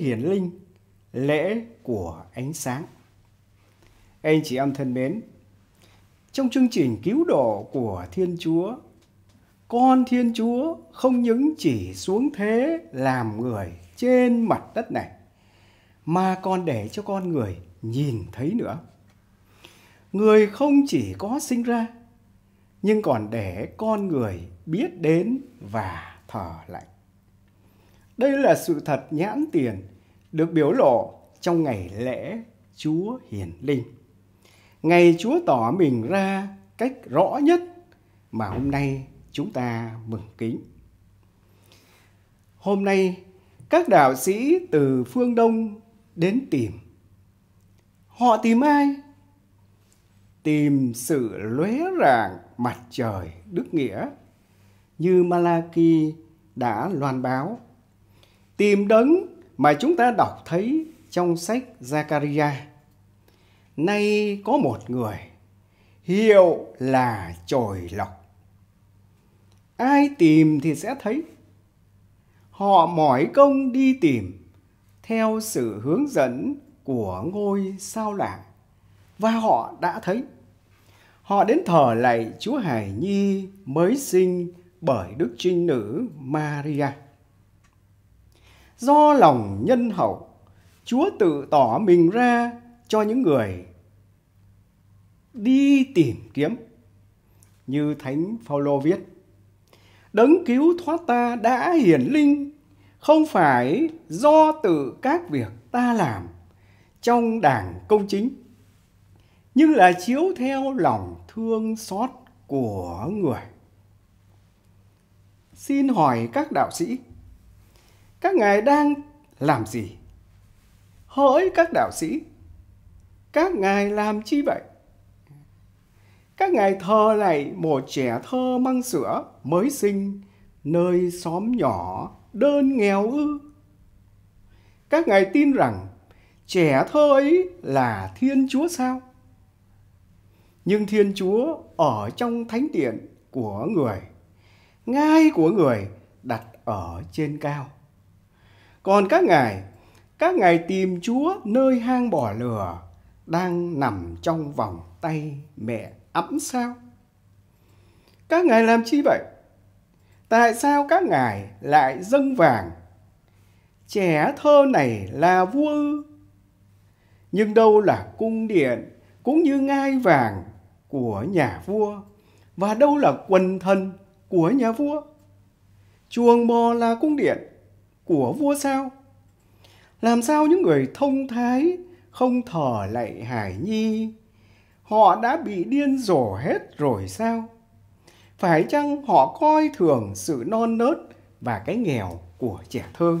hiển linh, lễ của ánh sáng. Anh chị em thân mến, trong chương trình cứu độ của Thiên Chúa, con Thiên Chúa không những chỉ xuống thế làm người trên mặt đất này, mà còn để cho con người nhìn thấy nữa. Người không chỉ có sinh ra, nhưng còn để con người biết đến và thở lạnh. Đây là sự thật nhãn tiền được biểu lộ trong ngày lễ Chúa Hiền Linh. Ngày Chúa tỏ mình ra cách rõ nhất mà hôm nay chúng ta mừng kính. Hôm nay, các đạo sĩ từ phương Đông đến tìm. Họ tìm ai? Tìm sự lóe rạng mặt trời đức nghĩa như Malaki đã loan báo tìm đấng mà chúng ta đọc thấy trong sách Zakaria. Nay có một người hiệu là trồi lọc. Ai tìm thì sẽ thấy. Họ mỏi công đi tìm theo sự hướng dẫn của ngôi sao lạc và họ đã thấy. Họ đến thờ lạy Chúa Hải Nhi mới sinh bởi Đức Trinh Nữ Maria do lòng nhân hậu, Chúa tự tỏ mình ra cho những người đi tìm kiếm. Như Thánh Phaolô viết, Đấng cứu thoát ta đã hiển linh, không phải do tự các việc ta làm trong đảng công chính, nhưng là chiếu theo lòng thương xót của người. Xin hỏi các đạo sĩ, các ngài đang làm gì? Hỡi các đạo sĩ, các ngài làm chi vậy? Các ngài thơ này một trẻ thơ măng sữa mới sinh nơi xóm nhỏ đơn nghèo ư. Các ngài tin rằng trẻ thơ ấy là Thiên Chúa sao? Nhưng Thiên Chúa ở trong thánh điện của người, ngai của người đặt ở trên cao. Còn các ngài, các ngài tìm Chúa nơi hang bỏ lửa đang nằm trong vòng tay mẹ ấm sao? Các ngài làm chi vậy? Tại sao các ngài lại dâng vàng? Trẻ thơ này là vua ư? Nhưng đâu là cung điện cũng như ngai vàng của nhà vua và đâu là quần thần của nhà vua? Chuồng bò là cung điện của vua sao? Làm sao những người thông thái không thở lạy Hải Nhi? Họ đã bị điên rồ hết rồi sao? Phải chăng họ coi thường sự non nớt và cái nghèo của trẻ thơ?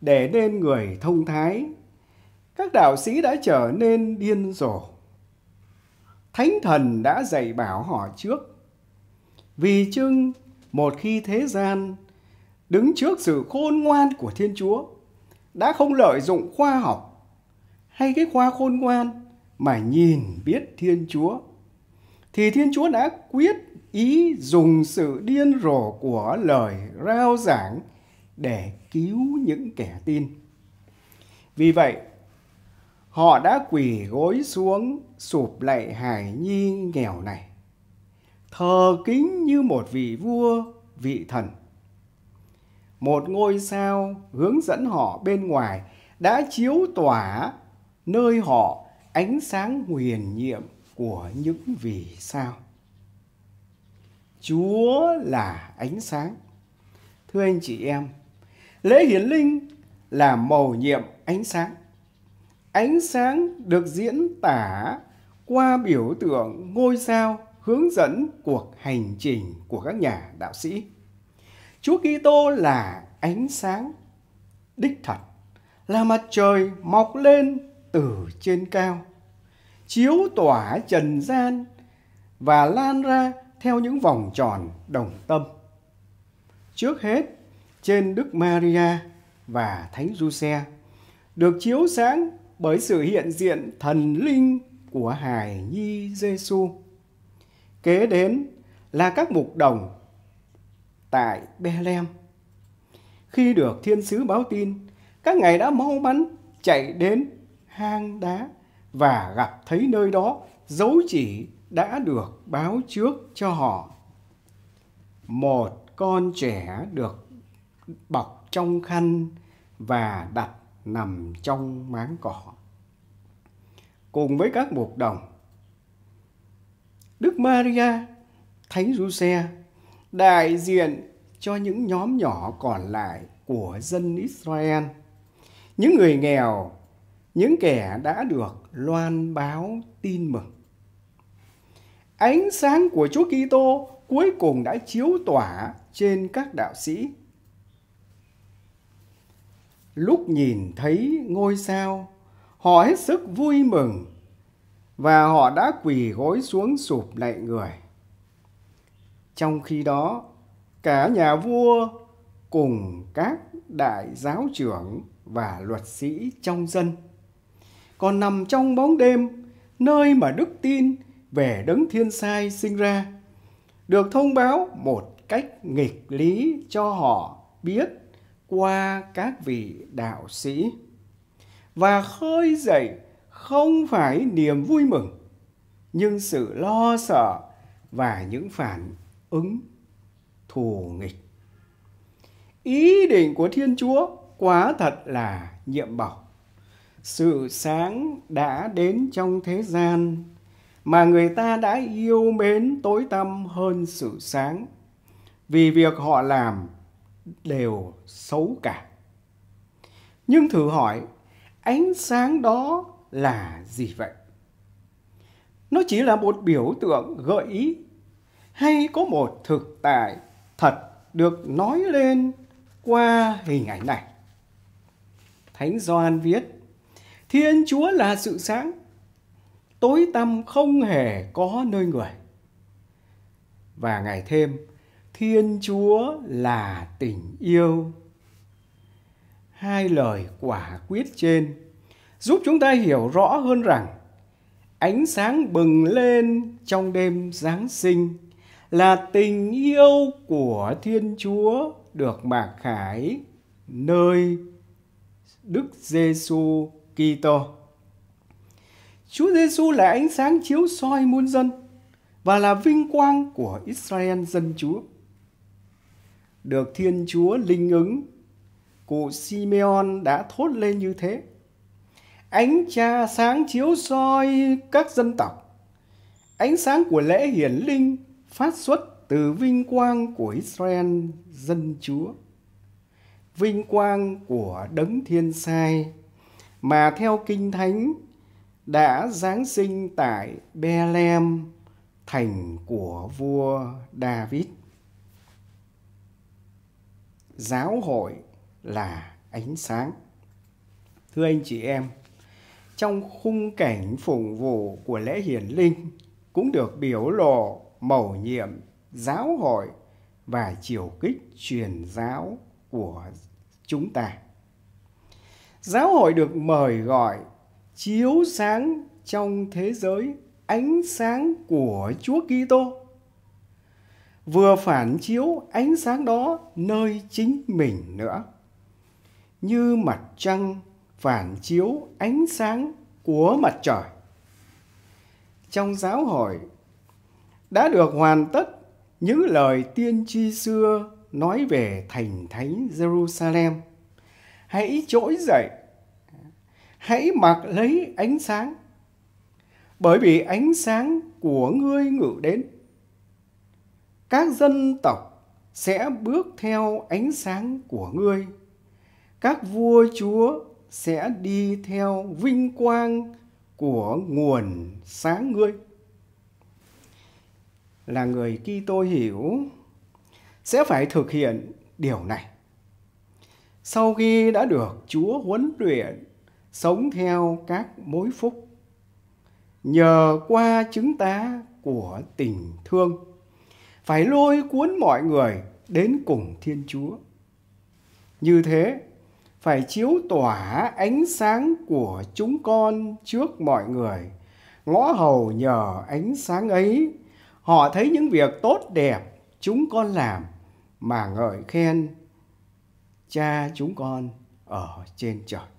Để nên người thông thái, các đạo sĩ đã trở nên điên rồ. Thánh thần đã dạy bảo họ trước. Vì chưng một khi thế gian đứng trước sự khôn ngoan của Thiên Chúa, đã không lợi dụng khoa học hay cái khoa khôn ngoan mà nhìn biết Thiên Chúa, thì Thiên Chúa đã quyết ý dùng sự điên rồ của lời rao giảng để cứu những kẻ tin. Vì vậy, họ đã quỳ gối xuống sụp lạy hài nhi nghèo này, thờ kính như một vị vua, vị thần một ngôi sao hướng dẫn họ bên ngoài đã chiếu tỏa nơi họ ánh sáng huyền nhiệm của những vì sao. Chúa là ánh sáng. Thưa anh chị em, lễ hiến linh là màu nhiệm ánh sáng. Ánh sáng được diễn tả qua biểu tượng ngôi sao hướng dẫn cuộc hành trình của các nhà đạo sĩ. Chúa Kitô là ánh sáng đích thật, là mặt trời mọc lên từ trên cao, chiếu tỏa trần gian và lan ra theo những vòng tròn đồng tâm. Trước hết, trên Đức Maria và Thánh Giuse được chiếu sáng bởi sự hiện diện thần linh của hài nhi Giêsu. Kế đến là các mục đồng tại Bethlehem. Khi được thiên sứ báo tin, các ngài đã mau mắn chạy đến hang đá và gặp thấy nơi đó dấu chỉ đã được báo trước cho họ. Một con trẻ được bọc trong khăn và đặt nằm trong máng cỏ. Cùng với các mục đồng, Đức Maria, Thánh Giuse đại diện cho những nhóm nhỏ còn lại của dân Israel, những người nghèo, những kẻ đã được loan báo tin mừng. Ánh sáng của Chúa Kitô cuối cùng đã chiếu tỏa trên các đạo sĩ. Lúc nhìn thấy ngôi sao, họ hết sức vui mừng và họ đã quỳ gối xuống sụp lạy người. Trong khi đó, cả nhà vua cùng các đại giáo trưởng và luật sĩ trong dân. Còn nằm trong bóng đêm, nơi mà đức tin về đấng thiên sai sinh ra, được thông báo một cách nghịch lý cho họ biết qua các vị đạo sĩ và khơi dậy không phải niềm vui mừng nhưng sự lo sợ và những phản ứng thù nghịch. Ý định của Thiên Chúa quá thật là nhiệm bảo. Sự sáng đã đến trong thế gian mà người ta đã yêu mến tối tăm hơn sự sáng vì việc họ làm đều xấu cả. Nhưng thử hỏi, ánh sáng đó là gì vậy? Nó chỉ là một biểu tượng gợi ý hay có một thực tại thật được nói lên qua hình ảnh này. Thánh Gioan viết, Thiên Chúa là sự sáng, tối tăm không hề có nơi người. Và ngày thêm, Thiên Chúa là tình yêu. Hai lời quả quyết trên giúp chúng ta hiểu rõ hơn rằng ánh sáng bừng lên trong đêm Giáng sinh là tình yêu của Thiên Chúa được bạc khải nơi Đức Giêsu Kitô. Chúa Giêsu là ánh sáng chiếu soi muôn dân và là vinh quang của Israel dân Chúa. Được Thiên Chúa linh ứng, cụ Simeon đã thốt lên như thế. Ánh cha sáng chiếu soi các dân tộc. Ánh sáng của lễ hiển linh phát xuất từ vinh quang của Israel dân Chúa, vinh quang của đấng thiên sai mà theo Kinh Thánh đã giáng sinh tại Bethlehem, thành của vua David. Giáo hội là ánh sáng. Thưa anh chị em, trong khung cảnh phụng vụ của lễ hiển linh cũng được biểu lộ mầu nhiệm giáo hội và chiều kích truyền giáo của chúng ta. Giáo hội được mời gọi chiếu sáng trong thế giới ánh sáng của Chúa Kitô. Vừa phản chiếu ánh sáng đó nơi chính mình nữa. Như mặt trăng phản chiếu ánh sáng của mặt trời. Trong giáo hội đã được hoàn tất những lời tiên tri xưa nói về thành thánh Jerusalem. Hãy trỗi dậy, hãy mặc lấy ánh sáng, bởi vì ánh sáng của ngươi ngự đến. Các dân tộc sẽ bước theo ánh sáng của ngươi. Các vua chúa sẽ đi theo vinh quang của nguồn sáng ngươi là người Kitô hiểu sẽ phải thực hiện điều này. Sau khi đã được Chúa huấn luyện sống theo các mối phúc nhờ qua chứng tá của tình thương phải lôi cuốn mọi người đến cùng Thiên Chúa. Như thế, phải chiếu tỏa ánh sáng của chúng con trước mọi người. Ngõ hầu nhờ ánh sáng ấy Họ thấy những việc tốt đẹp chúng con làm mà ngợi khen cha chúng con ở trên trời.